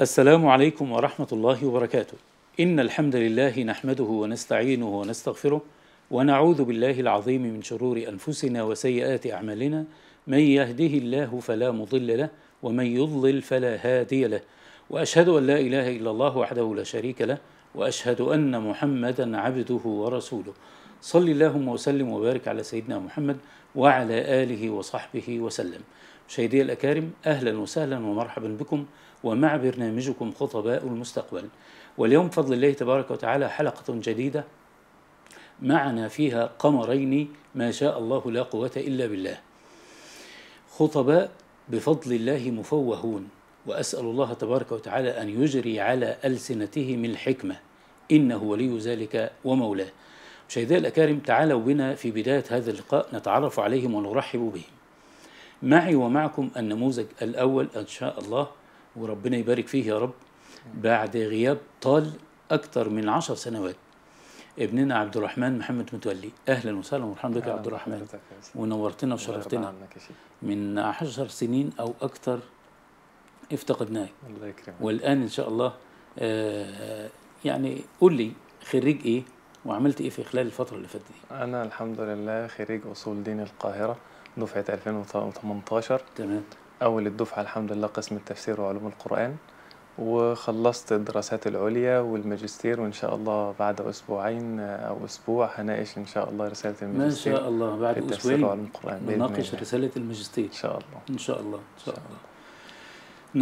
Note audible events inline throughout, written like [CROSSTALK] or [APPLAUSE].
السلام عليكم ورحمة الله وبركاته. إن الحمد لله نحمده ونستعينه ونستغفره ونعوذ بالله العظيم من شرور أنفسنا وسيئات أعمالنا. من يهده الله فلا مضل له ومن يضلل فلا هادي له. وأشهد أن لا إله إلا الله وحده لا شريك له وأشهد أن محمدا عبده ورسوله. صلي اللهم وسلم وبارك على سيدنا محمد وعلى آله وصحبه وسلم. مشاهدي الأكارم أهلا وسهلا ومرحبا بكم ومع برنامجكم خطباء المستقبل واليوم بفضل الله تبارك وتعالى حلقة جديدة معنا فيها قمرين ما شاء الله لا قوة إلا بالله خطباء بفضل الله مفوهون وأسأل الله تبارك وتعالى أن يجري على ألسنتهم الحكمة إنه ولي ذلك ومولاه مشاهدينا الأكارم تعالوا بنا في بداية هذا اللقاء نتعرف عليهم ونرحب بهم معي ومعكم النموذج الأول إن شاء الله وربنا يبارك فيه يا رب بعد غياب طال أكثر من عشر سنوات ابننا عبد الرحمن محمد متولي اهلا وسهلا ومرحبا بك يا عبد الرحمن ونورتنا وشرفتنا من 10 سنين او اكثر افتقدناك الله يكرمك والان ان شاء الله آه، يعني قول لي خريج ايه وعملت ايه في خلال الفتره اللي فاتت دي انا الحمد لله خريج اصول دين القاهره دفعه 2018 تمام أول الدفعة الحمد لله قسم التفسير وعلوم القرآن وخلصت الدراسات العليا والماجستير وإن شاء الله بعد أسبوعين أو أسبوع هناقش إن شاء الله رسالة الماجستير ما شاء الله بعد أسبوعين وعلوم القرآن نناقش رسالة الماجستير إن شاء الله إن شاء الله إن شاء الله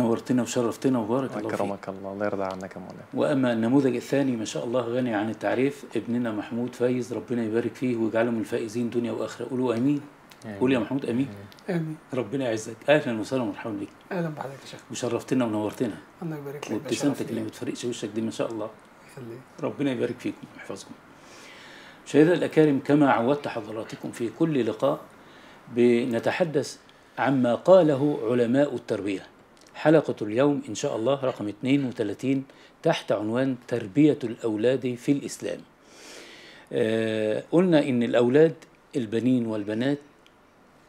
نورتنا وشرفتنا وبارك الله فيك أكرمك الله الله يرضى عنك يا مولانا وأما النموذج الثاني ما شاء الله غني عن التعريف ابننا محمود فايز ربنا يبارك فيه ويجعله من الفائزين دنيا وآخرة قولوا آمين يعني. قول يا محمود امين امين ربنا يعزك اهلا وسهلا ومرحبا بك اهلا بحضرتك يا شيخ وشرفتنا ونورتنا الله يبارك فيك وابتسامتك اللي ما بتفرقش وشك دي ما شاء الله يخليك ربنا يبارك فيكم ويحفظكم مشاهدينا الاكارم كما عودت حضراتكم في كل لقاء بنتحدث عما قاله علماء التربيه حلقة اليوم إن شاء الله رقم 32 تحت عنوان تربية الأولاد في الإسلام آه، قلنا إن الأولاد البنين والبنات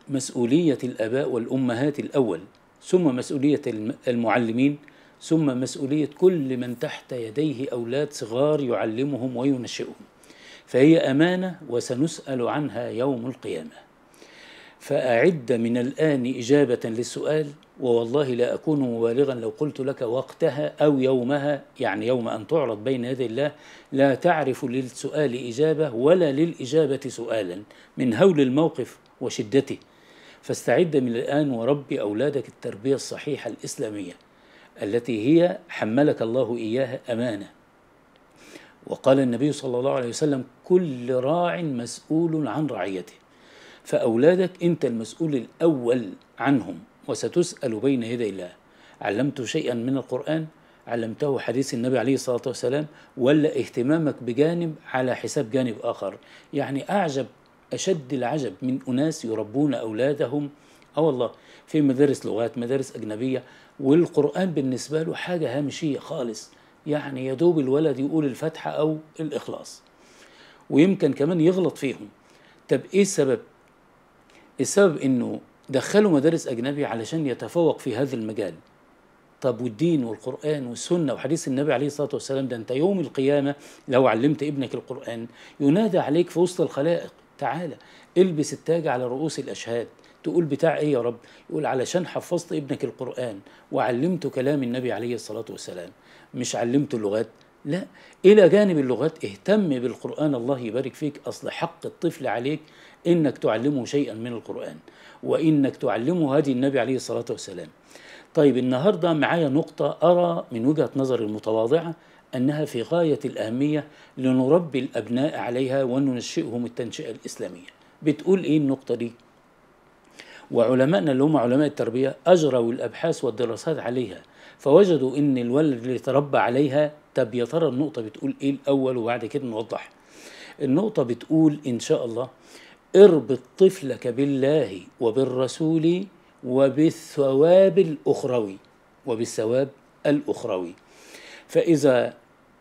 مسؤولية الآباء والأمهات الأول ثم مسؤولية المعلمين ثم مسؤولية كل من تحت يديه أولاد صغار يعلمهم وينشئهم فهي أمانة وسنسأل عنها يوم القيامة فأعد من الآن إجابة للسؤال ووالله لا أكون مبالغا لو قلت لك وقتها أو يومها يعني يوم أن تعرض بين يدي الله لا تعرف للسؤال إجابة ولا للإجابة سؤالا من هول الموقف وشدته فاستعد من الآن وربي أولادك التربية الصحيحة الإسلامية التي هي حملك الله إياها أمانة وقال النبي صلى الله عليه وسلم كل راع مسؤول عن رعيته فأولادك أنت المسؤول الأول عنهم وستسأل بين يدي الله علمت شيئا من القرآن علمته حديث النبي عليه الصلاة والسلام ولا اهتمامك بجانب على حساب جانب آخر يعني أعجب أشد العجب من أناس يربون أولادهم آه والله في مدارس لغات مدارس أجنبية والقرآن بالنسبة له حاجة هامشية خالص يعني يا دوب الولد يقول الفتحة أو الإخلاص ويمكن كمان يغلط فيهم طب إيه السبب؟ السبب إنه دخلوا مدارس أجنبي علشان يتفوق في هذا المجال طب والدين والقرآن والسنة وحديث النبي عليه الصلاة والسلام ده أنت يوم القيامة لو علمت ابنك القرآن ينادى عليك في وسط الخلائق تعالى البس التاج على رؤوس الأشهاد تقول بتاع إيه يا رب يقول علشان حفظت ابنك القرآن وعلمته كلام النبي عليه الصلاة والسلام مش علمته اللغات لا إلى جانب اللغات اهتم بالقرآن الله يبارك فيك أصل حق الطفل عليك إنك تعلمه شيئا من القرآن وإنك تعلمه هدي النبي عليه الصلاة والسلام طيب النهارده معايا نقطة أرى من وجهة نظري المتواضعة أنها في غاية الأهمية لنربي الأبناء عليها وننشئهم التنشئة الإسلامية بتقول إيه النقطة دي؟ وعلمائنا اللي هم علماء التربية أجروا الأبحاث والدراسات عليها فوجدوا إن الولد اللي تربى عليها طب يا ترى النقطة بتقول إيه الأول وبعد كده نوضح النقطة بتقول إن شاء الله اربط طفلك بالله وبالرسول وبالثواب الأخروي وبالثواب الأخروي فإذا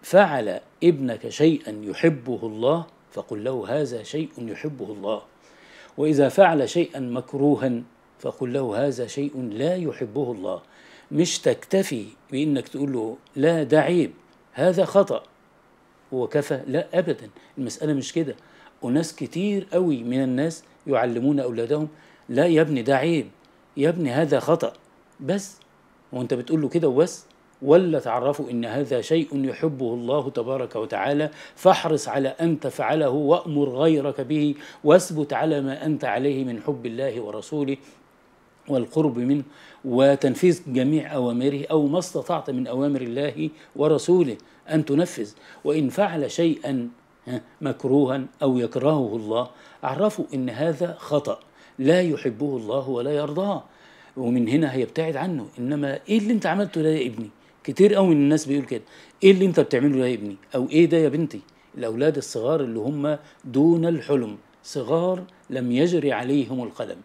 فعل ابنك شيئا يحبه الله فقل له هذا شيء يحبه الله وإذا فعل شيئا مكروها فقل له هذا شيء لا يحبه الله مش تكتفي بإنك تقول له لا ده عيب هذا خطأ وكفى لا أبدا المسألة مش كده وناس كتير قوي من الناس يعلمون أولادهم لا يا ابني ده عيب يا ابني هذا خطأ بس وانت بتقول له كده وبس ولا تعرفوا ان هذا شيء يحبه الله تبارك وتعالى فاحرص على ان تفعله وامر غيرك به واثبت على ما انت عليه من حب الله ورسوله والقرب منه وتنفيذ جميع اوامره او ما استطعت من اوامر الله ورسوله ان تنفذ وان فعل شيئا مكروها او يكرهه الله اعرفوا ان هذا خطأ لا يحبه الله ولا يرضاه ومن هنا هيبتعد عنه انما ايه اللي انت عملته ده يا ابني كتير قوي من الناس بيقول كده ايه اللي انت بتعمله ده يا ابني او ايه ده يا بنتي الاولاد الصغار اللي هم دون الحلم صغار لم يجري عليهم القلم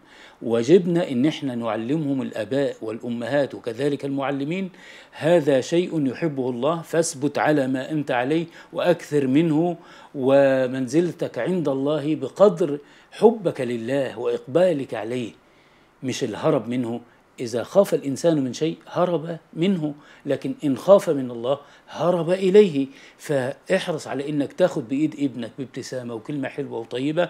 وجبنا ان احنا نعلمهم الاباء والامهات وكذلك المعلمين هذا شيء يحبه الله فاثبت على ما انت عليه واكثر منه ومنزلتك عند الله بقدر حبك لله واقبالك عليه مش الهرب منه اذا خاف الانسان من شيء هرب منه لكن ان خاف من الله هرب اليه فاحرص على انك تاخد بايد ابنك بابتسامه وكلمه حلوه وطيبه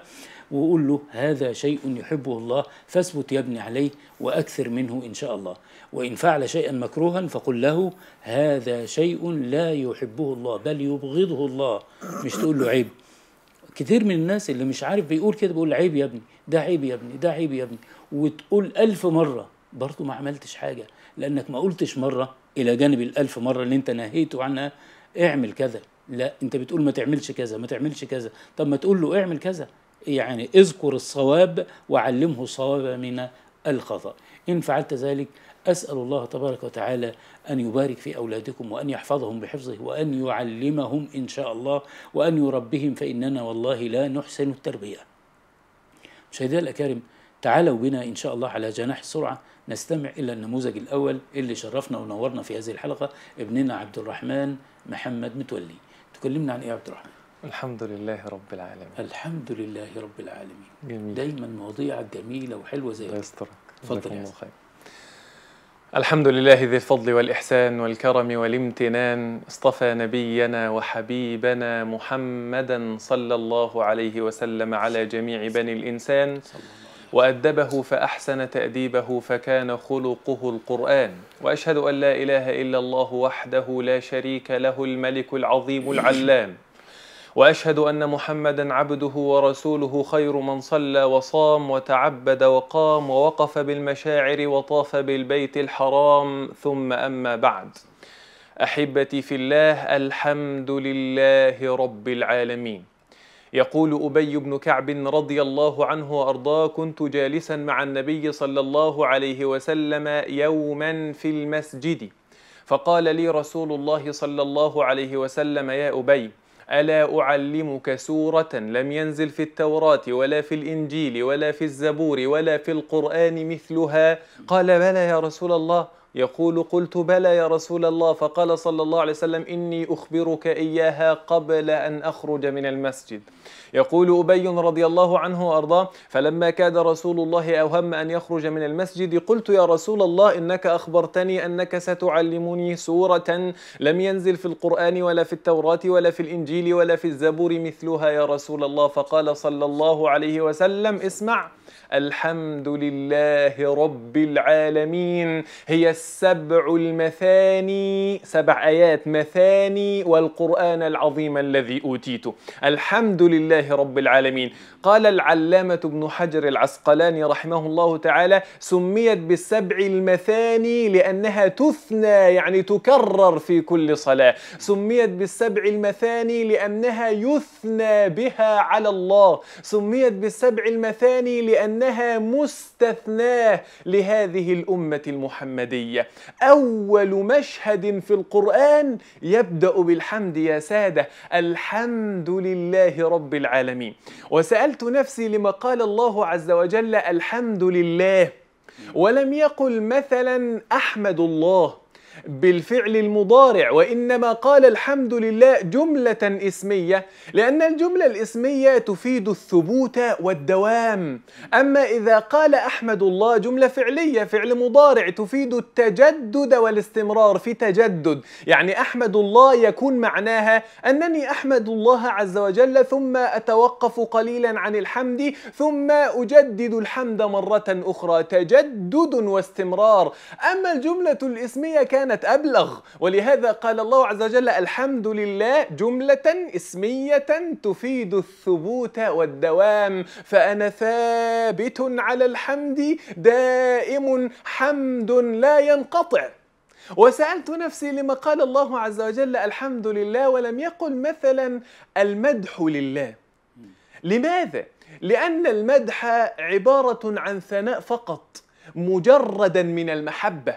وقول له هذا شيء يحبه الله فاثبت يا ابني عليه واكثر منه ان شاء الله وان فعل شيئا مكروها فقل له هذا شيء لا يحبه الله بل يبغضه الله مش تقول له عيب كتير من الناس اللي مش عارف بيقول كده بيقول عيب يا ابني ده عيب يا ابني ده عيب يا ابني وتقول ألف مرة برضه ما عملتش حاجة لأنك ما قلتش مرة إلى جانب الألف مرة اللي أنت نهيته عنها اعمل كذا لا أنت بتقول ما تعملش كذا ما تعملش كذا طب ما تقول له اعمل كذا يعني اذكر الصواب وعلمه صواب من الخطأ إن فعلت ذلك أسأل الله تبارك وتعالى أن يبارك في أولادكم وأن يحفظهم بحفظه وأن يعلمهم إن شاء الله وأن يربهم فإننا والله لا نحسن التربية مشاهدينا الأكارم تعالوا بنا إن شاء الله على جناح السرعة نستمع إلى النموذج الأول اللي شرفنا ونورنا في هذه الحلقة ابننا عبد الرحمن محمد متولي تكلمنا عن إيه عبد الرحمن؟ الحمد لله رب العالمين الحمد لله رب العالمين جميل. دايما مواضيعك جميله وحلوه زي الله يسترك تفضل يا خير الحمد لله ذي الفضل والإحسان والكرم والامتنان اصطفى نبينا وحبيبنا محمدا صلى الله عليه وسلم على جميع بني الإنسان وأدبه فأحسن تأديبه فكان خلقه القرآن وأشهد أن لا إله إلا الله وحده لا شريك له الملك العظيم العلام واشهد ان محمدا عبده ورسوله خير من صلى وصام وتعبد وقام ووقف بالمشاعر وطاف بالبيت الحرام ثم اما بعد احبتي في الله الحمد لله رب العالمين يقول ابي بن كعب رضي الله عنه وارضاه كنت جالسا مع النبي صلى الله عليه وسلم يوما في المسجد فقال لي رسول الله صلى الله عليه وسلم يا ابي ألا أعلمك سورة لم ينزل في التوراة ولا في الإنجيل ولا في الزبور ولا في القرآن مثلها قال بلى يا رسول الله يقول قلت بلى يا رسول الله فقال صلى الله عليه وسلم إني أخبرك إياها قبل أن أخرج من المسجد يقول أبي رضي الله عنه وأرضاه فلما كاد رسول الله أوهم أن يخرج من المسجد قلت يا رسول الله إنك أخبرتني أنك ستعلمني سورة لم ينزل في القرآن ولا في التوراة ولا في الإنجيل ولا في الزبور مثلها يا رسول الله فقال صلى الله عليه وسلم اسمع الحمد لله رب العالمين هي السبع المثاني سبع آيات مثاني والقرآن العظيم الذي أوتيته الحمد لله رب العالمين قال العلامة ابن حجر العسقلاني رحمه الله تعالى سميت بالسبع المثاني لأنها تثنى يعني تكرر في كل صلاة سميت بالسبع المثاني لأنها يثنى بها على الله سميت بالسبع المثاني لأنها مستثناه لهذه الأمة المحمدية الحمدية أول مشهد في القرآن يبدأ بالحمد يا سادة الحمد لله رب العالمين وسألت نفسي لما قال الله عز وجل الحمد لله ولم يقل مثلا أحمد الله بالفعل المضارع وإنما قال الحمد لله جملة اسمية لأن الجملة الاسمية تفيد الثبوت والدوام أما إذا قال أحمد الله جملة فعلية فعل مضارع تفيد التجدد والاستمرار في تجدد يعني أحمد الله يكون معناها أنني أحمد الله عز وجل ثم أتوقف قليلا عن الحمد ثم أجدد الحمد مرة أخرى تجدد واستمرار أما الجملة الاسمية كان كانت أبلغ ولهذا قال الله عز وجل الحمد لله جملة اسمية تفيد الثبوت والدوام فأنا ثابت على الحمد دائم حمد لا ينقطع وسألت نفسي لما قال الله عز وجل الحمد لله ولم يقل مثلا المدح لله لماذا؟ لأن المدح عبارة عن ثناء فقط مجردا من المحبة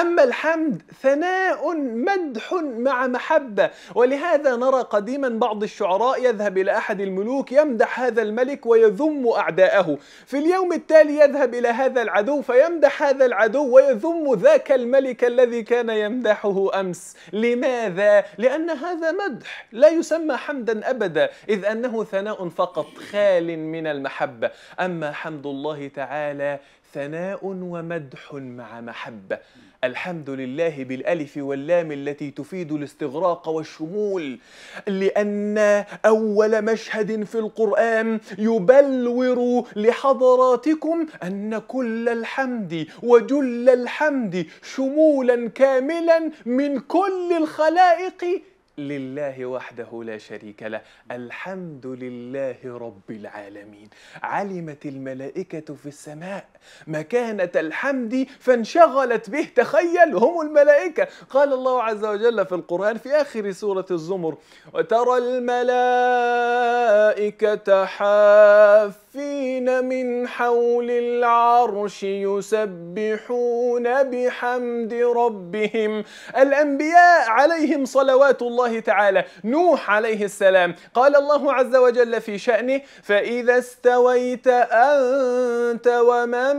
أما الحمد ثناء مدح مع محبة ولهذا نرى قديما بعض الشعراء يذهب إلى أحد الملوك يمدح هذا الملك ويذم أعداءه في اليوم التالي يذهب إلى هذا العدو فيمدح هذا العدو ويذم ذاك الملك الذي كان يمدحه أمس لماذا؟ لأن هذا مدح لا يسمى حمدا أبدا إذ أنه ثناء فقط خال من المحبة أما حمد الله تعالى ثناء ومدح مع محبة الحمد لله بالألف واللام التي تفيد الاستغراق والشمول لأن أول مشهد في القرآن يبلور لحضراتكم أن كل الحمد وجل الحمد شمولا كاملا من كل الخلائق لله وحده لا شريك له الحمد لله رب العالمين علمت الملائكة في السماء مكانة الحمد فانشغلت به تخيل هم الملائكة قال الله عز وجل في القرآن في آخر سورة الزمر وترى الملائكة حافة المتوفين من حول العرش يسبحون بحمد ربهم الأنبياء عليهم صلوات الله تعالى نوح عليه السلام قال الله عز وجل في شأنه فإذا استويت أنت ومن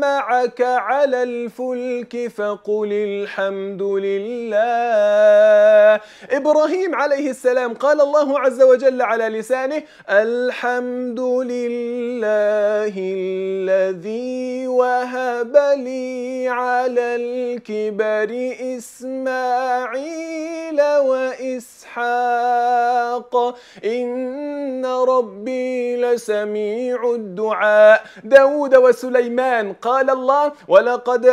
معك على الفلك فقل الحمد لله إبراهيم عليه السلام قال الله عز وجل على لسانه الحمد لله لله الذي وهب لي على الكبر إسماعيل وإسحاق إن ربي لسميع الدعاء داود وسليمان قال الله ولقد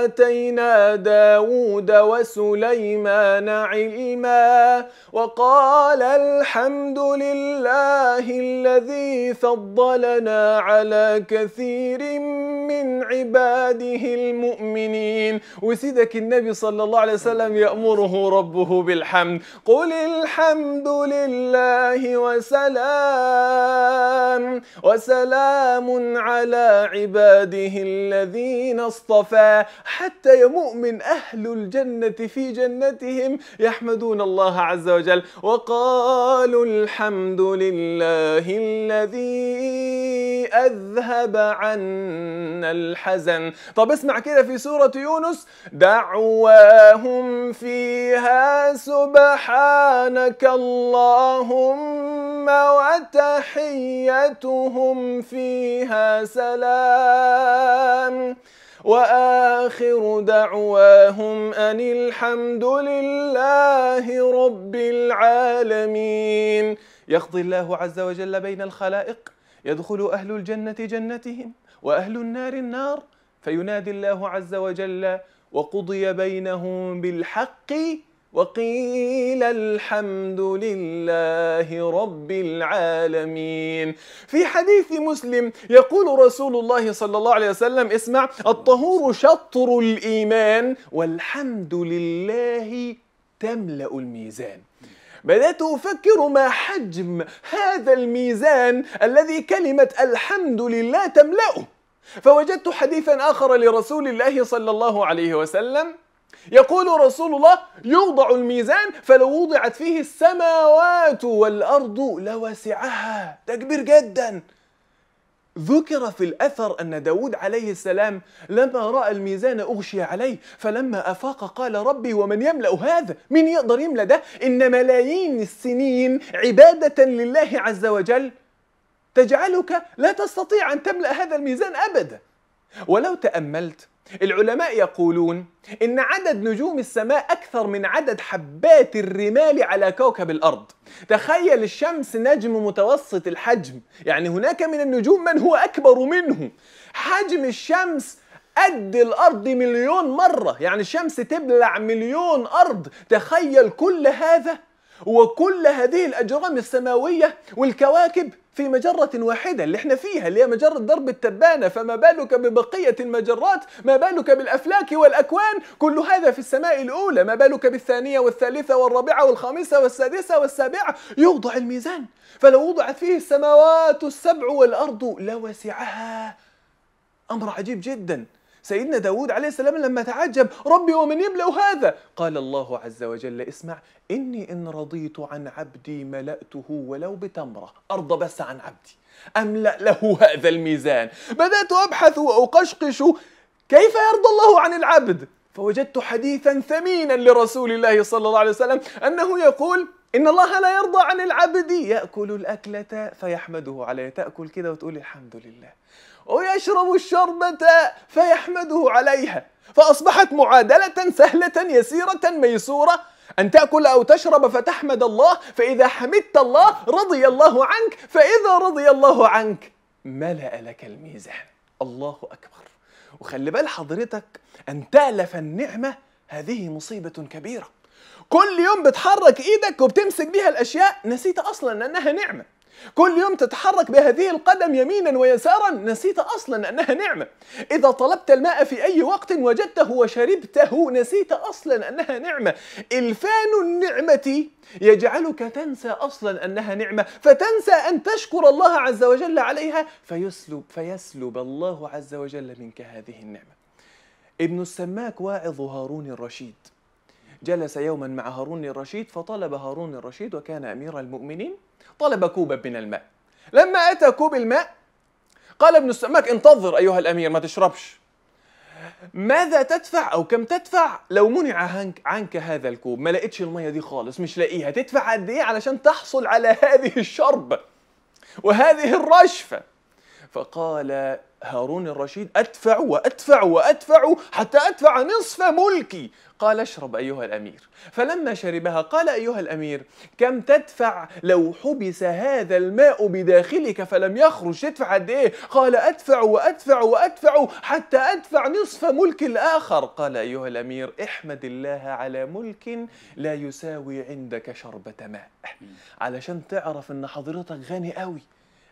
آتينا داود وسليمان علما وقال الحمد لله الذي فضل فضلنا على كثير من عباده المؤمنين وسيدك النبي صلى الله عليه وسلم يأمره ربه بالحمد قل الحمد لله وسلام وسلام على عباده الذين اصطفى حتى يمؤمن أهل الجنة في جنتهم يحمدون الله عز وجل وقالوا الحمد لله الذي أذهب عنا الحزن طب اسمع كده في سورة يونس دعواهم فيها سبحانك اللهم وتحيتهم فيها سلام واخر دعواهم ان الحمد لله رب العالمين يقضي الله عز وجل بين الخلائق يدخل أهل الجنة جنتهم وأهل النار النار فينادي الله عز وجل وقضي بينهم بالحق وقيل الحمد لله رب العالمين في حديث مسلم يقول رسول الله صلى الله عليه وسلم اسمع الطهور شطر الإيمان والحمد لله تملأ الميزان بدأت أفكر ما حجم هذا الميزان الذي كلمة الحمد لله تملأه فوجدت حديثا آخر لرسول الله صلى الله عليه وسلم يقول رسول الله يوضع الميزان فلو وضعت فيه السماوات والأرض لوسعها تكبر جدا ذكر في الأثر أن داود عليه السلام لما رأى الميزان أغشي عليه فلما أفاق قال ربي ومن يملأ هذا من يقدر يملأ ده إن ملايين السنين عبادة لله عز وجل تجعلك لا تستطيع أن تملأ هذا الميزان أبدا ولو تأملت العلماء يقولون إن عدد نجوم السماء أكثر من عدد حبات الرمال على كوكب الأرض تخيل الشمس نجم متوسط الحجم يعني هناك من النجوم من هو أكبر منه حجم الشمس قد الأرض مليون مرة يعني الشمس تبلع مليون أرض تخيل كل هذا وكل هذه الأجرام السماوية والكواكب في مجرة واحدة اللي احنا فيها اللي هي مجرة درب التبانة فما بالك ببقية المجرات ما بالك بالأفلاك والأكوان كل هذا في السماء الأولى ما بالك بالثانية والثالثة والرابعة والخامسة والسادسة والسابعة يوضع الميزان فلو وضعت فيه السماوات السبع والأرض لوسعها أمر عجيب جداً سيدنا داود عليه السلام لما تعجب ربي ومن يملأ هذا قال الله عز وجل اسمع إني إن رضيت عن عبدي ملأته ولو بتمرة أرضى بس عن عبدي أملأ له هذا الميزان بدأت أبحث وأقشقش كيف يرضى الله عن العبد فوجدت حديثا ثمينا لرسول الله صلى الله عليه وسلم أنه يقول إن الله لا يرضى عن العبد يأكل الأكلة فيحمده عليه تأكل كده وتقول الحمد لله ويشرب الشربة فيحمده عليها فأصبحت معادلة سهلة يسيرة ميسورة أن تأكل أو تشرب فتحمد الله فإذا حمدت الله رضي الله عنك فإذا رضي الله عنك ملأ لك الميزان الله أكبر وخلي بال حضرتك أن تألف النعمة هذه مصيبة كبيرة كل يوم بتحرك إيدك وبتمسك بها الأشياء نسيت أصلا أنها نعمة كل يوم تتحرك بهذه القدم يمينا ويسارا نسيت اصلا انها نعمه اذا طلبت الماء في اي وقت وجدته وشربته نسيت اصلا انها نعمه الفان النعمه يجعلك تنسى اصلا انها نعمه فتنسى ان تشكر الله عز وجل عليها فيسلب فيسلب الله عز وجل منك هذه النعمه ابن السماك واعظ هارون الرشيد جلس يوما مع هارون الرشيد فطلب هارون الرشيد وكان امير المؤمنين طلب كوبا من الماء لما أتى كوب الماء قال ابن السماك انتظر أيها الأمير ما تشربش ماذا تدفع أو كم تدفع لو منع عنك, عنك هذا الكوب ما لقيتش المية دي خالص مش لاقيها تدفع قد إيه علشان تحصل على هذه الشربة وهذه الرشفة فقال هارون الرشيد أدفع وأدفع وأدفع حتى أدفع نصف ملكي قال اشرب أيها الأمير فلما شربها قال أيها الأمير كم تدفع لو حبس هذا الماء بداخلك فلم يخرج تدفع قد إيه قال أدفع وأدفع وأدفع حتى أدفع نصف ملك الآخر قال أيها الأمير احمد الله على ملك لا يساوي عندك شربة ماء علشان تعرف أن حضرتك غني قوي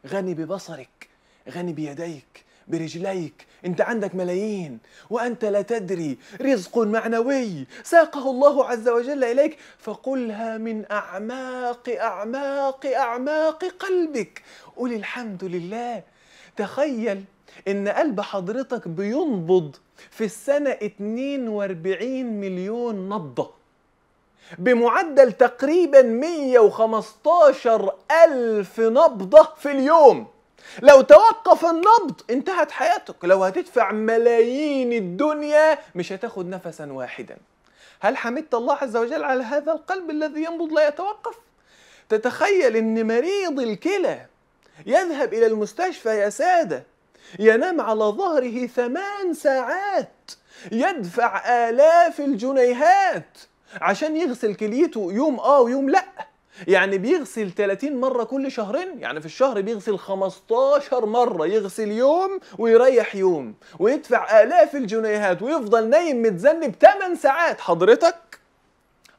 غني ببصرك غني بيديك برجليك انت عندك ملايين وانت لا تدري رزق معنوي ساقه الله عز وجل اليك فقلها من اعماق اعماق اعماق قلبك قل الحمد لله تخيل ان قلب حضرتك بينبض في السنه 42 مليون نبضه بمعدل تقريبا 115 ألف نبضة في اليوم لو توقف النبض انتهت حياتك لو هتدفع ملايين الدنيا مش هتاخد نفسا واحدا هل حمدت الله عز وجل على هذا القلب الذي ينبض لا يتوقف تتخيل ان مريض الكلى يذهب الى المستشفى يا ساده ينام على ظهره ثمان ساعات يدفع آلاف الجنيهات عشان يغسل كليته يوم آه ويوم لأ يعني بيغسل 30 مره كل شهرين يعني في الشهر بيغسل 15 مره يغسل يوم ويريح يوم ويدفع الاف الجنيهات ويفضل نايم متذنب 8 ساعات حضرتك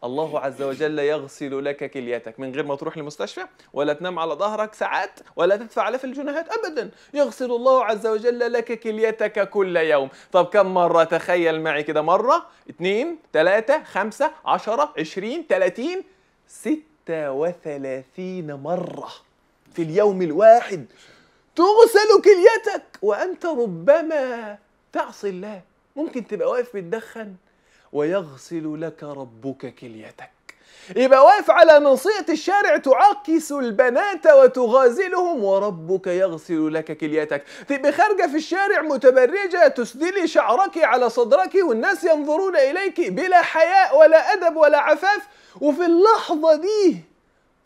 الله عز وجل يغسل لك كليتك من غير ما تروح للمستشفى ولا تنام على ظهرك ساعات ولا تدفع لف الجنيهات ابدا يغسل الله عز وجل لك كليتك كل يوم طب كم مرة تخيل معي كده مرة اتنين تلاتة خمسة عشرة عشرين تلاتين ست 36 مرة في اليوم الواحد تغسل كليتك وأنت ربما تعصي الله ممكن تبقى واقف بتدخن ويغسل لك ربك كليتك يبقى واقف على منصية الشارع تعاكس البنات وتغازلهم وربك يغسل لك كليتك تبقى خارجة في الشارع متبرجة تسدلي شعرك على صدرك والناس ينظرون إليك بلا حياء ولا أدب ولا عفاف وفي اللحظة دي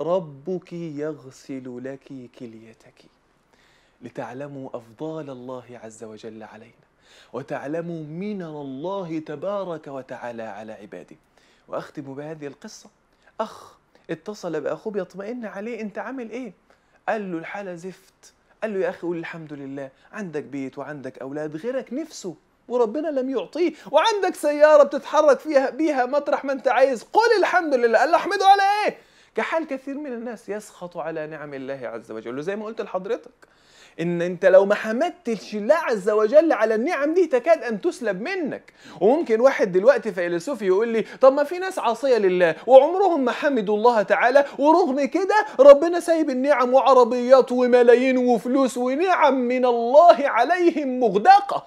ربك يغسل لك كليتك لتعلموا أفضال الله عز وجل علينا وتعلموا من الله تبارك وتعالى على عباده وأختم بهذه القصة اخ اتصل باخوه بيطمئن عليه انت عامل ايه قال له الحاله زفت قال له يا اخي قول الحمد لله عندك بيت وعندك اولاد غيرك نفسه وربنا لم يعطيه وعندك سيارة بتتحرك فيها بيها مطرح ما انت عايز قل الحمد لله قال له احمده على ايه كحال كثير من الناس يسخط على نعم الله عز وجل وزي ما قلت لحضرتك ان انت لو ما حمدتش الله عز وجل على النعم دي تكاد ان تسلب منك وممكن واحد دلوقتي فيلسوف يقول لي طب ما في ناس عاصيه لله وعمرهم ما حمدوا الله تعالى ورغم كده ربنا سايب النعم وعربيات وملايين وفلوس ونعم من الله عليهم مغدقه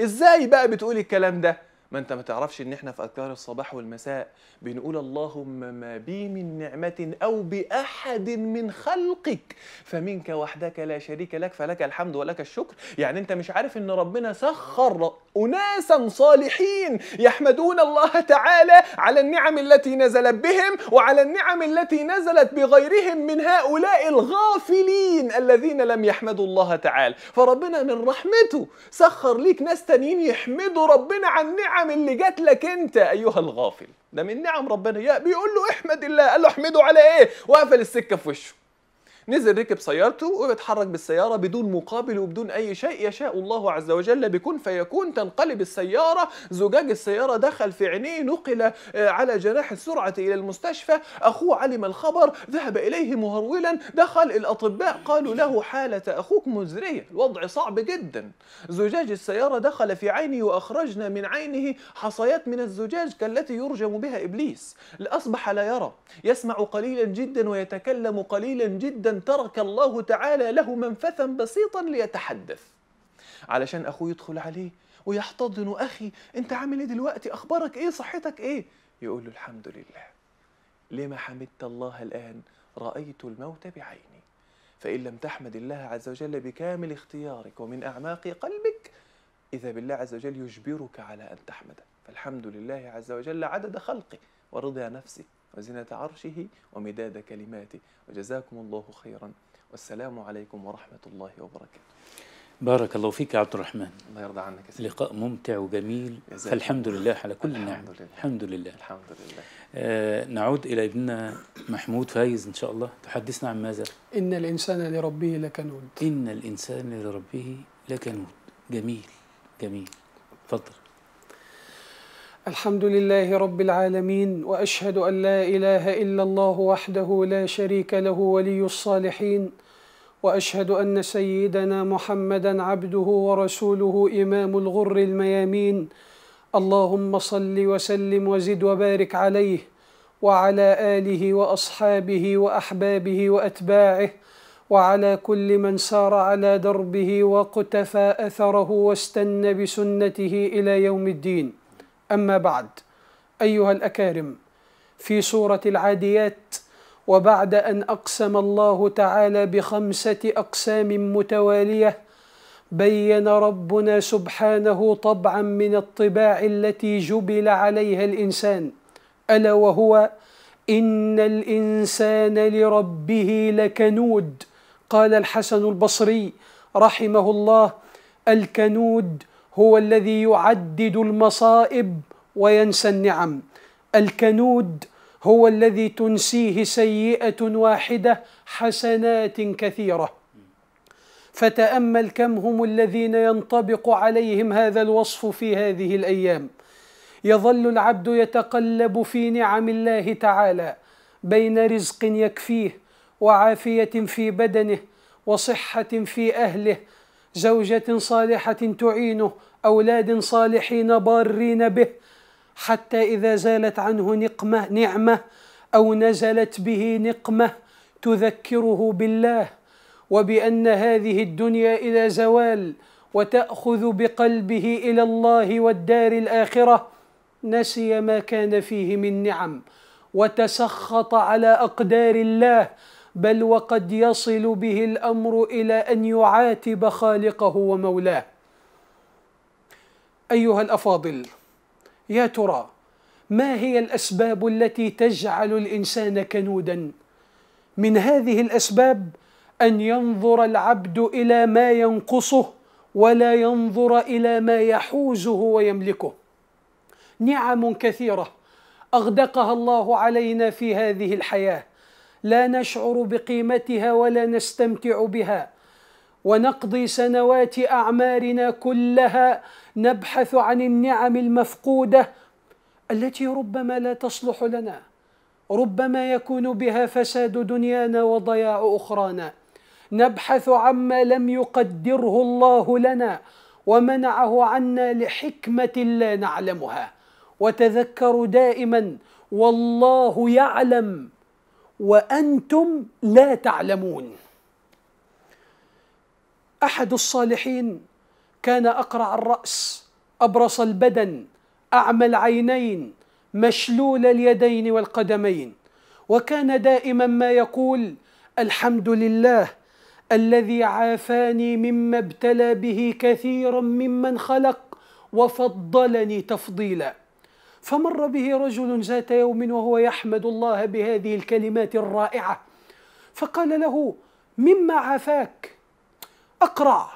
ازاي بقى بتقول الكلام ده ما انت ما تعرفش ان احنا في اذكار الصباح والمساء بنقول اللهم ما بي من نعمه او باحد من خلقك فمنك وحدك لا شريك لك فلك الحمد ولك الشكر يعني انت مش عارف ان ربنا سخر اناسا صالحين يحمدون الله تعالى على النعم التي نزلت بهم وعلى النعم التي نزلت بغيرهم من هؤلاء الغافلين الذين لم يحمدوا الله تعالى فربنا من رحمته سخر ليك ناس تانيين يحمدوا ربنا عن نعم النعم اللي جات لك انت ايها الغافل ده من نعم ربنا بيقول له احمد الله قال له احمده على ايه وقفل السكه في وشه نزل ركب سيارته وبيتحرك بالسياره بدون مقابل وبدون اي شيء يشاء الله عز وجل بكون فيكون تنقلب السياره زجاج السياره دخل في عينيه نقل آه، على جناح السرعه الى المستشفى اخوه علم الخبر ذهب اليه مهرولا دخل الاطباء قالوا له حاله اخوك مزريه الوضع صعب جدا زجاج السياره دخل في عيني واخرجنا من عينه حصيات من الزجاج كالتي يرجم بها ابليس اصبح لا يرى يسمع قليلا جدا ويتكلم قليلا جدا ترك الله تعالى له منفثا بسيطا ليتحدث علشان اخوه يدخل عليه ويحتضن اخي انت عامل ايه دلوقتي اخبارك ايه صحتك ايه يقول له الحمد لله لما حمدت الله الان رايت الموت بعيني فان لم تحمد الله عز وجل بكامل اختيارك ومن اعماق قلبك اذا بالله عز وجل يجبرك على ان تحمده فالحمد لله عز وجل عدد خلقه ورضا نفسه وزنة عرشه ومداد كلماته وجزاكم الله خيرا والسلام عليكم ورحمة الله وبركاته بارك الله فيك عبد الرحمن الله يرضى عنك سيدي. لقاء ممتع وجميل فالحمد لله على كل النعم الحمد لله الحمد لله, الحمد لله. آه نعود إلى ابننا محمود فايز إن شاء الله تحدثنا عن ماذا؟ إن الإنسان لربه لكنود إن الإنسان لربه لكنود جميل جميل تفضل الحمد لله رب العالمين واشهد ان لا اله الا الله وحده لا شريك له ولي الصالحين واشهد ان سيدنا محمدا عبده ورسوله امام الغر الميامين اللهم صل وسلم وزد وبارك عليه وعلى اله واصحابه واحبابه واتباعه وعلى كل من سار على دربه وقتفى اثره واستنى بسنته الى يوم الدين أما بعد أيها الأكارم في سورة العاديات وبعد أن أقسم الله تعالى بخمسة أقسام متوالية بين ربنا سبحانه طبعا من الطباع التي جبل عليها الإنسان ألا وهو إن الإنسان لربه لكنود قال الحسن البصري رحمه الله الكنود هو الذي يعدد المصائب وينسى النعم الكنود هو الذي تنسيه سيئه واحده حسنات كثيره فتامل كم هم الذين ينطبق عليهم هذا الوصف في هذه الايام يظل العبد يتقلب في نعم الله تعالى بين رزق يكفيه وعافيه في بدنه وصحه في اهله زوجة صالحة تعينه أولاد صالحين بارين به حتى إذا زالت عنه نقمة نعمة أو نزلت به نقمة تذكره بالله وبأن هذه الدنيا إلى زوال وتأخذ بقلبه إلى الله والدار الآخرة نسي ما كان فيه من نعم وتسخط على أقدار الله بل وقد يصل به الامر الى ان يعاتب خالقه ومولاه ايها الافاضل يا ترى ما هي الاسباب التي تجعل الانسان كنودا من هذه الاسباب ان ينظر العبد الى ما ينقصه ولا ينظر الى ما يحوزه ويملكه نعم كثيره اغدقها الله علينا في هذه الحياه لا نشعر بقيمتها ولا نستمتع بها ونقضي سنوات اعمارنا كلها نبحث عن النعم المفقوده التي ربما لا تصلح لنا ربما يكون بها فساد دنيانا وضياع اخرانا نبحث عما لم يقدره الله لنا ومنعه عنا لحكمه لا نعلمها وتذكروا دائما والله يعلم وانتم لا تعلمون احد الصالحين كان اقرع الراس ابرص البدن اعمى العينين مشلول اليدين والقدمين وكان دائما ما يقول الحمد لله الذي عافاني مما ابتلى به كثيرا ممن خلق وفضلني تفضيلا فمر به رجل ذات يوم وهو يحمد الله بهذه الكلمات الرائعه فقال له مما عافاك اقرع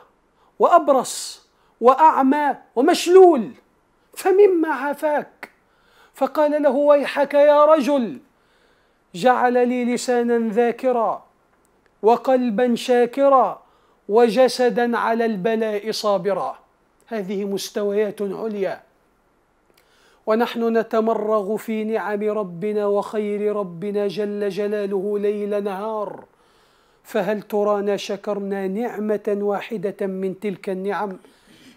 وابرص واعمى ومشلول فمما عافاك فقال له ويحك يا رجل جعل لي لسانا ذاكرا وقلبا شاكرا وجسدا على البلاء صابرا هذه مستويات عليا ونحن نتمرغ في نعم ربنا وخير ربنا جل جلاله ليل نهار فهل ترانا شكرنا نعمة واحدة من تلك النعم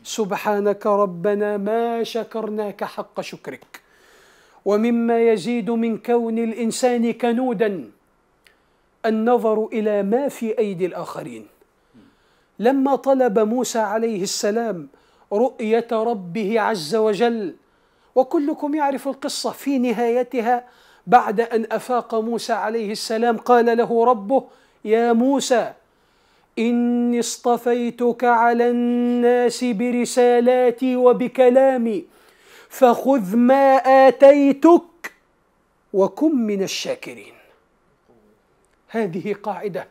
سبحانك ربنا ما شكرناك حق شكرك ومما يزيد من كون الإنسان كنودا النظر إلى ما في أيدي الآخرين لما طلب موسى عليه السلام رؤية ربه عز وجل وكلكم يعرف القصة في نهايتها بعد أن أفاق موسى عليه السلام قال له ربه يا موسى إني اصطفيتك على الناس برسالاتي وبكلامي فخذ ما آتيتك وكن من الشاكرين هذه قاعدة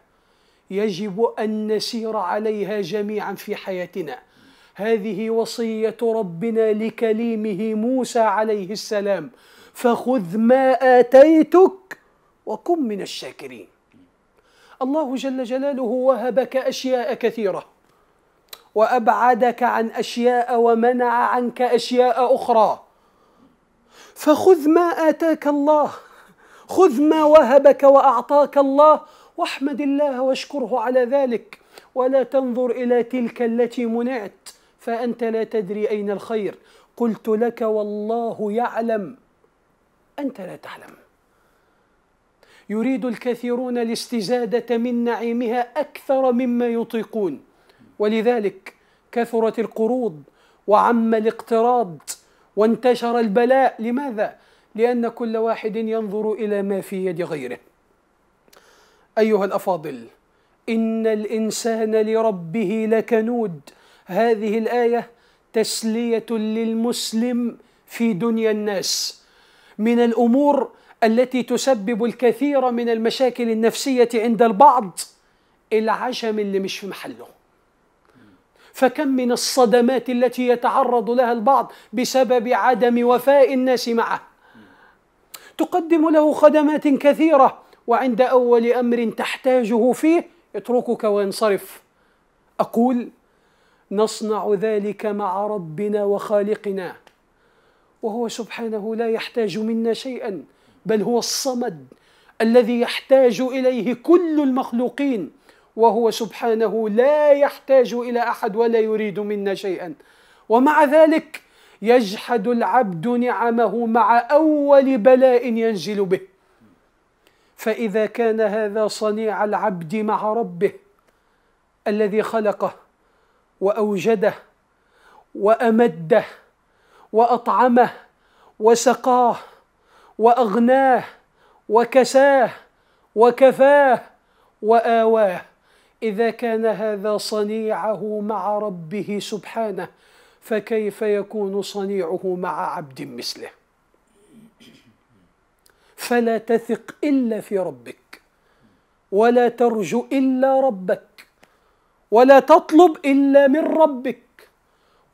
يجب أن نسير عليها جميعا في حياتنا هذه وصيه ربنا لكليمه موسى عليه السلام فخذ ما اتيتك وكن من الشاكرين الله جل جلاله وهبك اشياء كثيره وابعدك عن اشياء ومنع عنك اشياء اخرى فخذ ما اتاك الله خذ ما وهبك واعطاك الله واحمد الله واشكره على ذلك ولا تنظر الى تلك التي منعت فأنت لا تدري أين الخير قلت لك والله يعلم أنت لا تعلم يريد الكثيرون الاستزادة من نعيمها أكثر مما يطيقون ولذلك كثرت القروض وعم الاقتراض وانتشر البلاء لماذا؟ لأن كل واحد ينظر إلى ما في يد غيره أيها الأفاضل إن الإنسان لربه لكنود هذه الآية تسلية للمسلم في دنيا الناس من الأمور التي تسبب الكثير من المشاكل النفسية عند البعض العشم اللي مش في محله فكم من الصدمات التي يتعرض لها البعض بسبب عدم وفاء الناس معه تقدم له خدمات كثيرة وعند أول أمر تحتاجه فيه يتركك وينصرف أقول نصنع ذلك مع ربنا وخالقنا وهو سبحانه لا يحتاج منا شيئا بل هو الصمد الذي يحتاج اليه كل المخلوقين وهو سبحانه لا يحتاج الى احد ولا يريد منا شيئا ومع ذلك يجحد العبد نعمه مع اول بلاء ينزل به فاذا كان هذا صنيع العبد مع ربه الذي خلقه واوجده وامده واطعمه وسقاه واغناه وكساه وكفاه واواه اذا كان هذا صنيعه مع ربه سبحانه فكيف يكون صنيعه مع عبد مثله فلا تثق الا في ربك ولا ترجو الا ربك ولا تطلب الا من ربك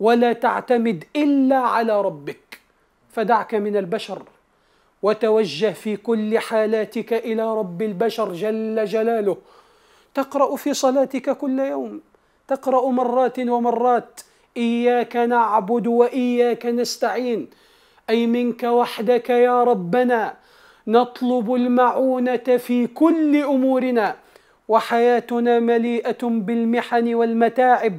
ولا تعتمد الا على ربك فدعك من البشر وتوجه في كل حالاتك الى رب البشر جل جلاله تقرا في صلاتك كل يوم تقرا مرات ومرات اياك نعبد واياك نستعين اي منك وحدك يا ربنا نطلب المعونه في كل امورنا وحياتنا مليئة بالمحن والمتاعب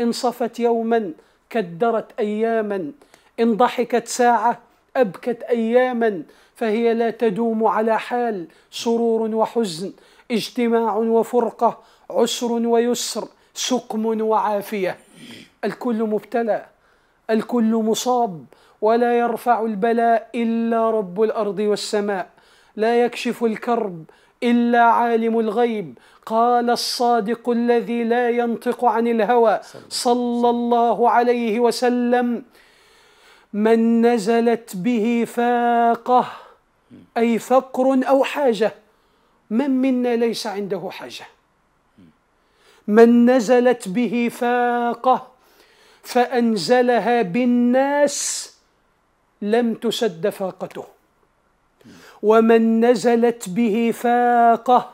إن صفت يوما كدرت أياما إن ضحكت ساعة أبكت أياما فهي لا تدوم على حال سرور وحزن اجتماع وفرقة عسر ويسر سقم وعافية الكل مبتلى الكل مصاب ولا يرفع البلاء إلا رب الأرض والسماء لا يكشف الكرب إلا عالم الغيب قال الصادق الذي لا ينطق عن الهوى صلى الله عليه وسلم من نزلت به فاقه اي فقر او حاجه من منا ليس عنده حاجه من نزلت به فاقه فانزلها بالناس لم تسد فاقته ومن نزلت به فاقه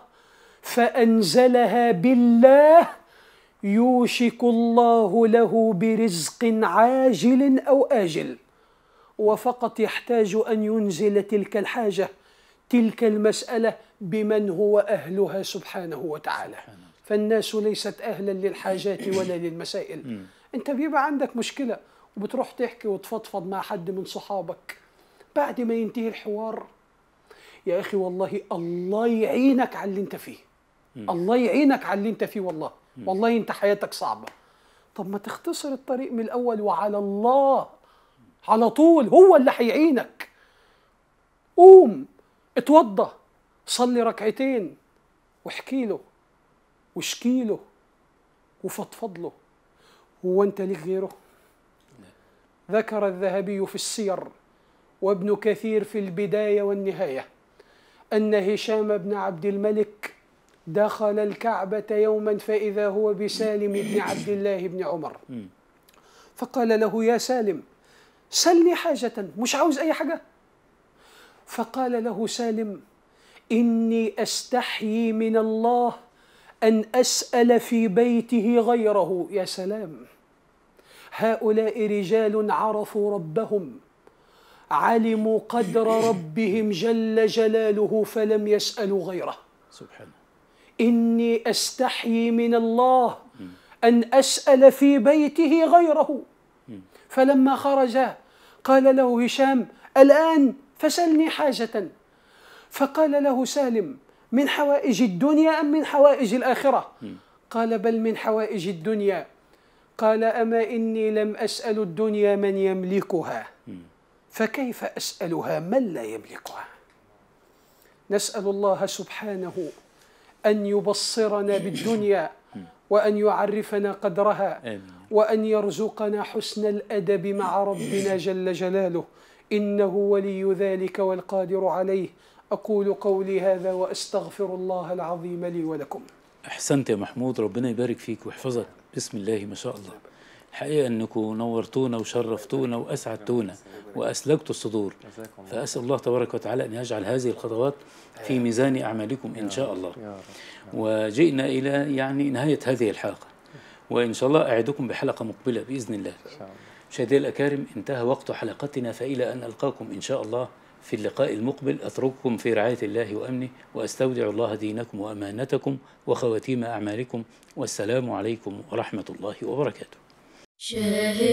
فأنزلها بالله يوشك الله له برزق عاجل أو آجل وفقط يحتاج أن ينزل تلك الحاجة تلك المسألة بمن هو أهلها سبحانه وتعالى فالناس ليست أهلا للحاجات ولا للمسائل أنت بيبقى عندك مشكلة وبتروح تحكي وتفضفض مع حد من صحابك بعد ما ينتهي الحوار يا أخي والله الله يعينك على اللي أنت فيه الله يعينك على اللي انت فيه والله والله انت حياتك صعبه طب ما تختصر الطريق من الاول وعلى الله على طول هو اللي هيعينك قوم اتوضى صلي ركعتين واحكي له واشكي له وفضفض له هو انت ليك غيره ذكر الذهبي في السير وابن كثير في البدايه والنهايه ان هشام بن عبد الملك دخل الكعبة يوما فإذا هو بسالم بن [COUGHS] عبد الله بن عمر فقال له يا سالم سلني حاجة مش عاوز أي حاجة فقال له سالم إني أستحيي من الله أن أسأل في بيته غيره يا سلام هؤلاء رجال عرفوا ربهم علموا قدر [COUGHS] ربهم جل جلاله فلم يسألوا غيره سبحانه إني أستحيي من الله أن أسأل في بيته غيره فلما خرج قال له هشام الآن فسلني حاجة فقال له سالم من حوائج الدنيا أم من حوائج الآخرة قال بل من حوائج الدنيا قال أما إني لم أسأل الدنيا من يملكها فكيف أسألها من لا يملكها نسأل الله سبحانه أن يبصرنا بالدنيا وأن يعرفنا قدرها وأن يرزقنا حسن الأدب مع ربنا جل جلاله إنه ولي ذلك والقادر عليه أقول قولي هذا وأستغفر الله العظيم لي ولكم أحسنت يا محمود ربنا يبارك فيك ويحفظك بسم الله ما شاء الله حقيقة أنكم نورتونا وشرفتونا وأسعدتونا وأسلكتوا الصدور فأسأل الله تبارك وتعالى أن يجعل هذه الخطوات في ميزان أعمالكم إن شاء الله وجئنا إلى يعني نهاية هذه الحلقة وإن شاء الله أعدكم بحلقة مقبلة بإذن الله مشاهدي الأكارم انتهى وقت حلقتنا فإلى أن ألقاكم إن شاء الله في اللقاء المقبل أترككم في رعاية الله وأمنه وأستودع الله دينكم وأمانتكم وخواتيم أعمالكم والسلام عليكم ورحمة الله وبركاته شاهد